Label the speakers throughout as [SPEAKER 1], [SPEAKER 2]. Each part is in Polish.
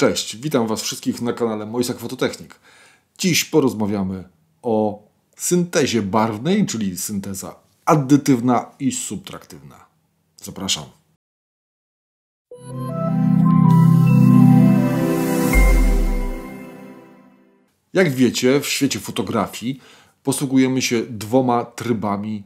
[SPEAKER 1] Cześć, witam Was wszystkich na kanale Mojsak Fototechnik. Dziś porozmawiamy o syntezie barwnej, czyli synteza addytywna i subtraktywna. Zapraszam. Jak wiecie, w świecie fotografii posługujemy się dwoma trybami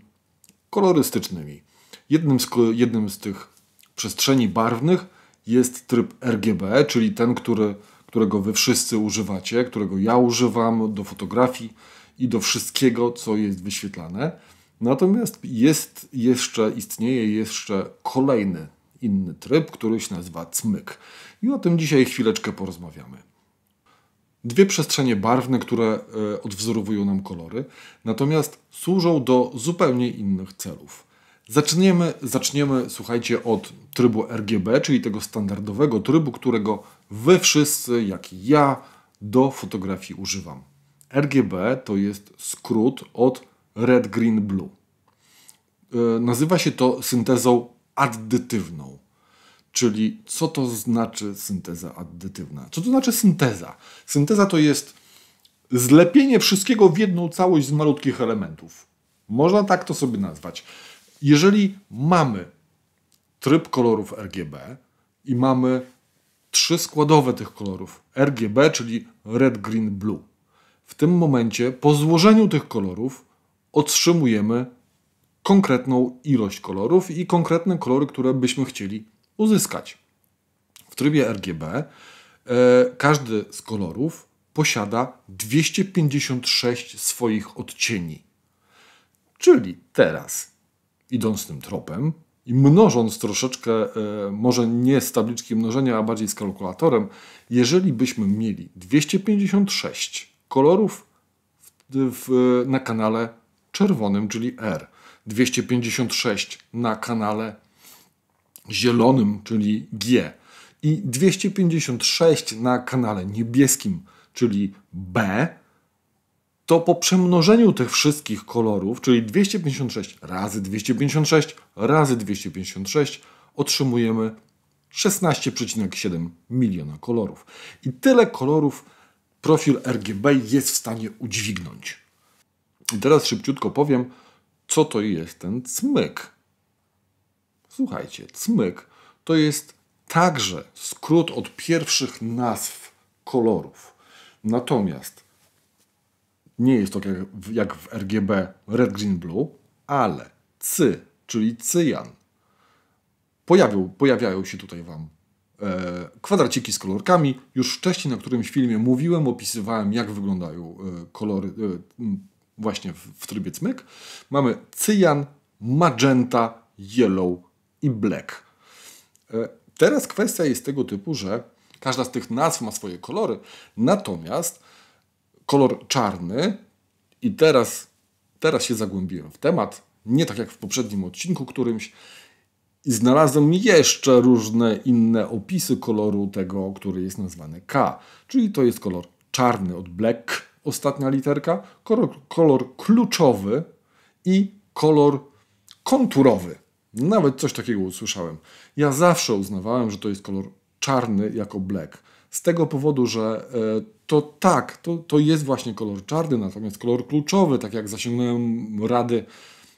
[SPEAKER 1] kolorystycznymi. Jednym z, jednym z tych przestrzeni barwnych jest tryb RGB, czyli ten, który, którego wy wszyscy używacie, którego ja używam do fotografii i do wszystkiego, co jest wyświetlane. Natomiast jest jeszcze, istnieje jeszcze kolejny inny tryb, który się nazywa cmyk. I o tym dzisiaj chwileczkę porozmawiamy. Dwie przestrzenie barwne, które e, odwzorowują nam kolory, natomiast służą do zupełnie innych celów. Zaczniemy, zaczniemy, słuchajcie, od trybu RGB, czyli tego standardowego trybu, którego wy wszyscy, jak i ja, do fotografii używam. RGB to jest skrót od Red, Green, Blue. E, nazywa się to syntezą addytywną. Czyli co to znaczy synteza addytywna? Co to znaczy synteza? Synteza to jest zlepienie wszystkiego w jedną całość z malutkich elementów. Można tak to sobie nazwać. Jeżeli mamy tryb kolorów RGB i mamy trzy składowe tych kolorów RGB, czyli red, green, blue, w tym momencie po złożeniu tych kolorów otrzymujemy konkretną ilość kolorów i konkretne kolory, które byśmy chcieli uzyskać. W trybie RGB e, każdy z kolorów posiada 256 swoich odcieni. Czyli teraz idąc tym tropem i mnożąc troszeczkę, e, może nie z tabliczki mnożenia, a bardziej z kalkulatorem, jeżeli byśmy mieli 256 kolorów w, w, na kanale czerwonym, czyli R, 256 na kanale zielonym, czyli G i 256 na kanale niebieskim, czyli B, to po przemnożeniu tych wszystkich kolorów, czyli 256 razy 256 razy 256, otrzymujemy 16,7 miliona kolorów. I tyle kolorów profil RGB jest w stanie udźwignąć. I teraz szybciutko powiem, co to jest ten cmyk. Słuchajcie, cmyk to jest także skrót od pierwszych nazw kolorów. Natomiast nie jest to jak w RGB Red, Green, Blue, ale cy, czyli cyjan, pojawiają się tutaj Wam e, kwadraciki z kolorkami. Już wcześniej na którymś filmie mówiłem, opisywałem jak wyglądają e, kolory e, właśnie w, w trybie cmyk. Mamy cyjan, magenta, yellow i black. E, teraz kwestia jest tego typu, że każda z tych nazw ma swoje kolory, natomiast kolor czarny i teraz, teraz się zagłębiłem w temat, nie tak jak w poprzednim odcinku którymś, i znalazłem jeszcze różne inne opisy koloru tego, który jest nazwany K, czyli to jest kolor czarny od black, ostatnia literka, kolor, kolor kluczowy i kolor konturowy. Nawet coś takiego usłyszałem. Ja zawsze uznawałem, że to jest kolor czarny jako black. Z tego powodu, że e, to tak, to, to jest właśnie kolor czarny, natomiast kolor kluczowy, tak jak zasięgnąłem rady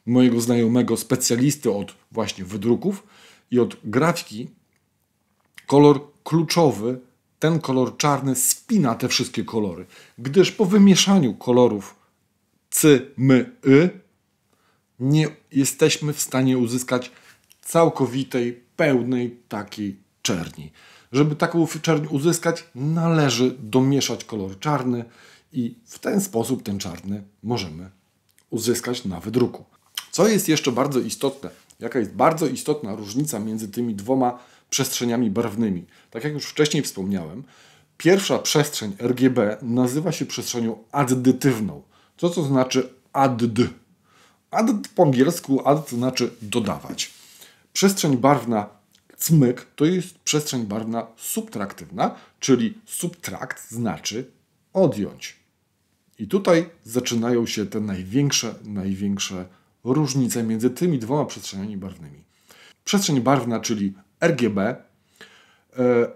[SPEAKER 1] mojego znajomego specjalisty od właśnie wydruków i od grafiki, kolor kluczowy, ten kolor czarny spina te wszystkie kolory, gdyż po wymieszaniu kolorów cy, my, y nie jesteśmy w stanie uzyskać całkowitej, pełnej takiej czerni. Żeby taką czerń uzyskać, należy domieszać kolor czarny i w ten sposób ten czarny możemy uzyskać na wydruku. Co jest jeszcze bardzo istotne? Jaka jest bardzo istotna różnica między tymi dwoma przestrzeniami barwnymi? Tak jak już wcześniej wspomniałem, pierwsza przestrzeń RGB nazywa się przestrzenią addytywną. Co to znaczy add? Add po angielsku add znaczy dodawać. Przestrzeń barwna Cmyk to jest przestrzeń barwna subtraktywna, czyli subtrakt znaczy odjąć. I tutaj zaczynają się te największe, największe różnice między tymi dwoma przestrzeniami barwnymi. Przestrzeń barwna, czyli RGB, e,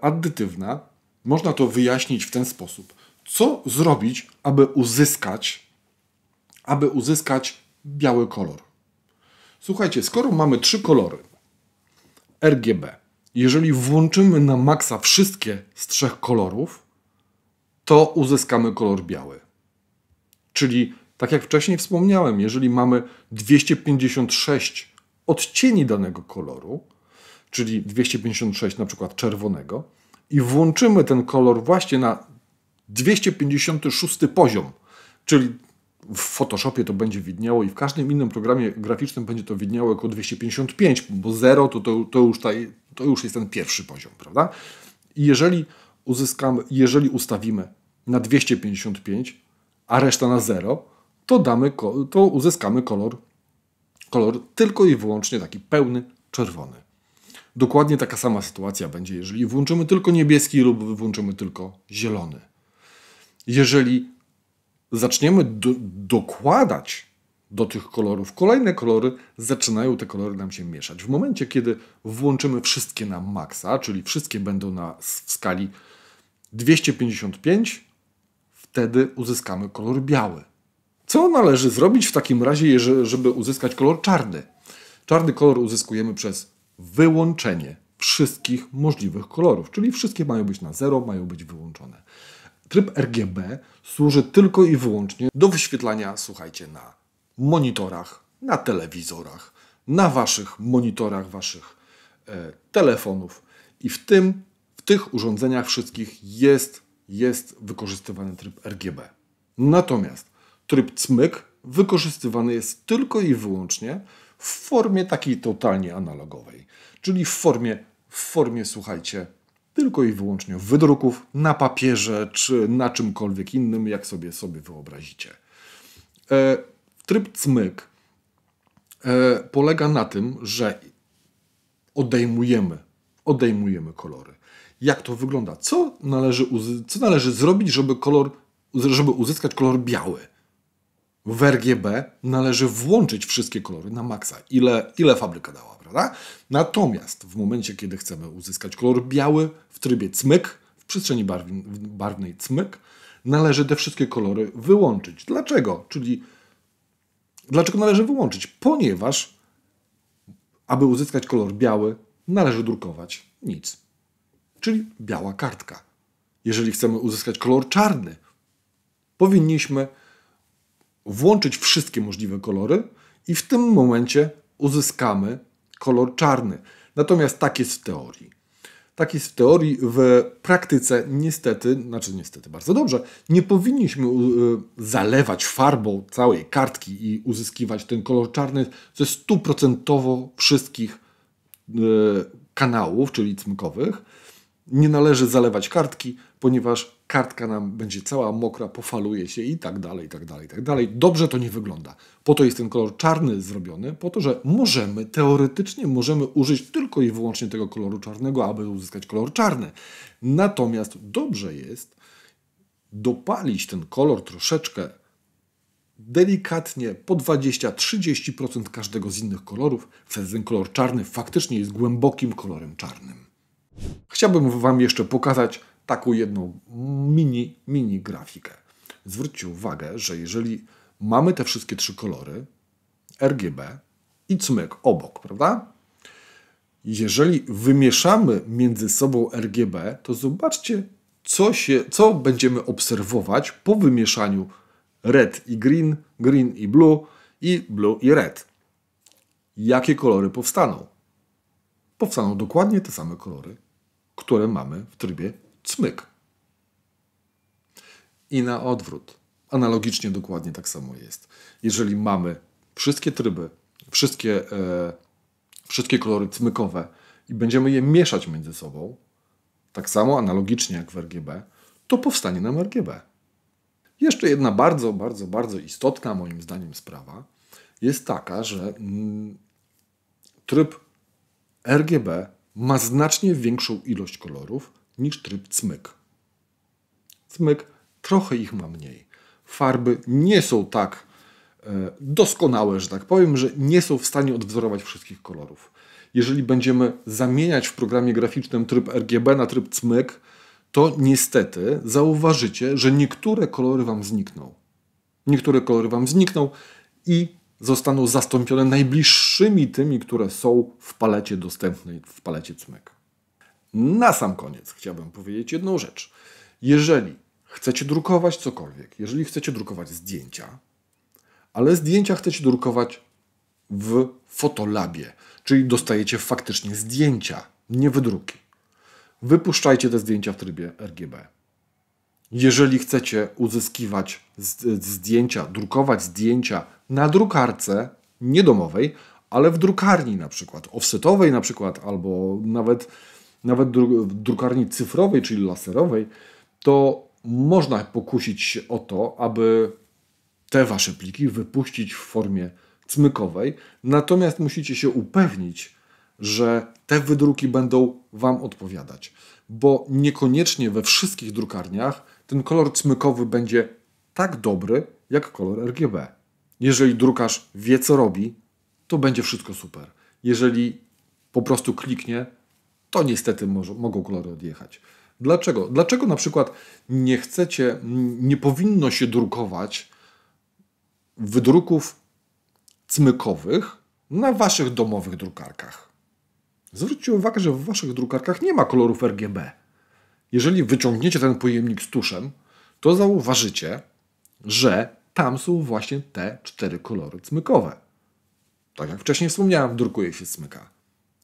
[SPEAKER 1] addytywna, można to wyjaśnić w ten sposób. Co zrobić, aby uzyskać, aby uzyskać biały kolor? Słuchajcie, skoro mamy trzy kolory, RGB. Jeżeli włączymy na maksa wszystkie z trzech kolorów, to uzyskamy kolor biały. Czyli, tak jak wcześniej wspomniałem, jeżeli mamy 256 odcieni danego koloru, czyli 256 na przykład czerwonego, i włączymy ten kolor właśnie na 256 poziom, czyli w Photoshopie to będzie widniało i w każdym innym programie graficznym będzie to widniało jako 255, bo 0 to, to, to, już, taj, to już jest ten pierwszy poziom, prawda? I jeżeli uzyskamy, jeżeli ustawimy na 255, a reszta na 0, to, damy, to uzyskamy kolor, kolor tylko i wyłącznie taki pełny, czerwony. Dokładnie taka sama sytuacja będzie, jeżeli włączymy tylko niebieski lub włączymy tylko zielony. Jeżeli zaczniemy do, dokładać do tych kolorów kolejne kolory, zaczynają te kolory nam się mieszać. W momencie, kiedy włączymy wszystkie na maksa, czyli wszystkie będą na, w skali 255, wtedy uzyskamy kolor biały. Co należy zrobić w takim razie, żeby uzyskać kolor czarny? Czarny kolor uzyskujemy przez wyłączenie wszystkich możliwych kolorów, czyli wszystkie mają być na zero, mają być wyłączone. Tryb RGB służy tylko i wyłącznie do wyświetlania, słuchajcie, na monitorach, na telewizorach, na waszych monitorach, waszych e, telefonów i w tym, w tych urządzeniach wszystkich jest, jest wykorzystywany tryb RGB. Natomiast tryb cmyk wykorzystywany jest tylko i wyłącznie w formie takiej totalnie analogowej, czyli w formie, w formie słuchajcie, tylko i wyłącznie wydruków na papierze czy na czymkolwiek innym, jak sobie sobie wyobrazicie. E, tryb cmyk e, polega na tym, że odejmujemy, odejmujemy kolory. Jak to wygląda? Co należy, co należy zrobić, żeby, kolor, żeby uzyskać kolor biały? w RGB należy włączyć wszystkie kolory na maksa, ile, ile fabryka dała, prawda? Natomiast w momencie, kiedy chcemy uzyskać kolor biały w trybie cmyk, w przestrzeni barw barwnej cmyk, należy te wszystkie kolory wyłączyć. Dlaczego? Czyli dlaczego należy wyłączyć? Ponieważ aby uzyskać kolor biały, należy drukować nic. Czyli biała kartka. Jeżeli chcemy uzyskać kolor czarny, powinniśmy włączyć wszystkie możliwe kolory i w tym momencie uzyskamy kolor czarny. Natomiast tak jest w teorii. Tak jest w teorii, w praktyce niestety, znaczy niestety bardzo dobrze, nie powinniśmy y, zalewać farbą całej kartki i uzyskiwać ten kolor czarny ze stuprocentowo wszystkich y, kanałów, czyli cmykowych. Nie należy zalewać kartki, ponieważ kartka nam będzie cała mokra, pofaluje się i tak dalej, i tak dalej, i tak dalej. Dobrze to nie wygląda. Po to jest ten kolor czarny zrobiony, po to, że możemy, teoretycznie możemy użyć tylko i wyłącznie tego koloru czarnego, aby uzyskać kolor czarny. Natomiast dobrze jest dopalić ten kolor troszeczkę delikatnie po 20-30% każdego z innych kolorów. Wtedy ten kolor czarny faktycznie jest głębokim kolorem czarnym. Chciałbym Wam jeszcze pokazać taką jedną mini, mini grafikę. Zwróćcie uwagę, że jeżeli mamy te wszystkie trzy kolory, RGB i cmyk obok, prawda? Jeżeli wymieszamy między sobą RGB, to zobaczcie, co, się, co będziemy obserwować po wymieszaniu red i green, green i blue i blue i red. Jakie kolory powstaną? Powstaną dokładnie te same kolory, które mamy w trybie Cmyk. I na odwrót. Analogicznie dokładnie tak samo jest. Jeżeli mamy wszystkie tryby, wszystkie, e, wszystkie kolory cmykowe i będziemy je mieszać między sobą, tak samo analogicznie jak w RGB, to powstanie nam RGB. Jeszcze jedna bardzo, bardzo, bardzo istotna moim zdaniem sprawa jest taka, że mm, tryb RGB ma znacznie większą ilość kolorów niż tryb cmyk. Cmyk trochę ich ma mniej. Farby nie są tak e, doskonałe, że tak powiem, że nie są w stanie odwzorować wszystkich kolorów. Jeżeli będziemy zamieniać w programie graficznym tryb RGB na tryb cmyk, to niestety zauważycie, że niektóre kolory Wam znikną. Niektóre kolory Wam znikną i zostaną zastąpione najbliższymi tymi, które są w palecie dostępnej, w palecie cmyk. Na sam koniec chciałbym powiedzieć jedną rzecz. Jeżeli chcecie drukować cokolwiek, jeżeli chcecie drukować zdjęcia, ale zdjęcia chcecie drukować w fotolabie, czyli dostajecie faktycznie zdjęcia, nie wydruki. Wypuszczajcie te zdjęcia w trybie RGB. Jeżeli chcecie uzyskiwać zdjęcia, drukować zdjęcia na drukarce, nie domowej, ale w drukarni na przykład, offsetowej na przykład, albo nawet nawet w drukarni cyfrowej, czyli laserowej, to można pokusić się o to, aby te wasze pliki wypuścić w formie cmykowej, natomiast musicie się upewnić, że te wydruki będą wam odpowiadać, bo niekoniecznie we wszystkich drukarniach ten kolor cmykowy będzie tak dobry jak kolor RGB. Jeżeli drukarz wie co robi, to będzie wszystko super. Jeżeli po prostu kliknie, to niestety może, mogą kolory odjechać. Dlaczego? Dlaczego na przykład nie chcecie, nie powinno się drukować wydruków cmykowych na waszych domowych drukarkach? Zwróćcie uwagę, że w waszych drukarkach nie ma kolorów RGB. Jeżeli wyciągniecie ten pojemnik z tuszem, to zauważycie, że tam są właśnie te cztery kolory cmykowe. Tak jak wcześniej wspomniałem, drukuje się cmyka.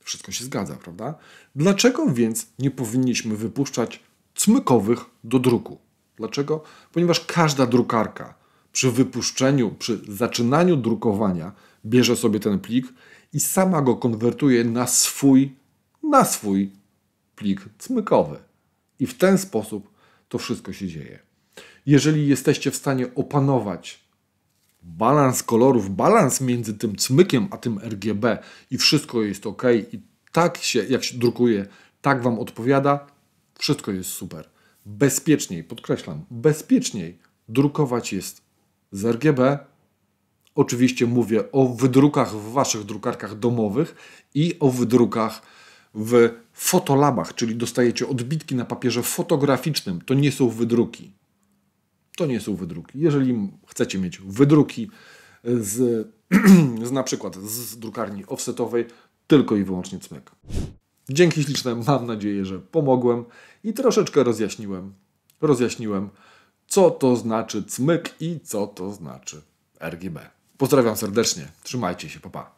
[SPEAKER 1] Wszystko się zgadza, prawda? Dlaczego więc nie powinniśmy wypuszczać cmykowych do druku? Dlaczego? Ponieważ każda drukarka przy wypuszczeniu, przy zaczynaniu drukowania bierze sobie ten plik i sama go konwertuje na swój, na swój plik cmykowy. I w ten sposób to wszystko się dzieje. Jeżeli jesteście w stanie opanować balans kolorów, balans między tym cmykiem a tym RGB i wszystko jest ok i tak się, jak się drukuje, tak Wam odpowiada, wszystko jest super. Bezpieczniej, podkreślam, bezpieczniej drukować jest z RGB. Oczywiście mówię o wydrukach w Waszych drukarkach domowych i o wydrukach w fotolabach, czyli dostajecie odbitki na papierze fotograficznym. To nie są wydruki to nie są wydruki. Jeżeli chcecie mieć wydruki z, z na przykład z drukarni offsetowej, tylko i wyłącznie cmyk. Dzięki śliczne, mam nadzieję, że pomogłem i troszeczkę rozjaśniłem, rozjaśniłem, co to znaczy cmyk i co to znaczy RGB. Pozdrawiam serdecznie, trzymajcie się, papa. Pa.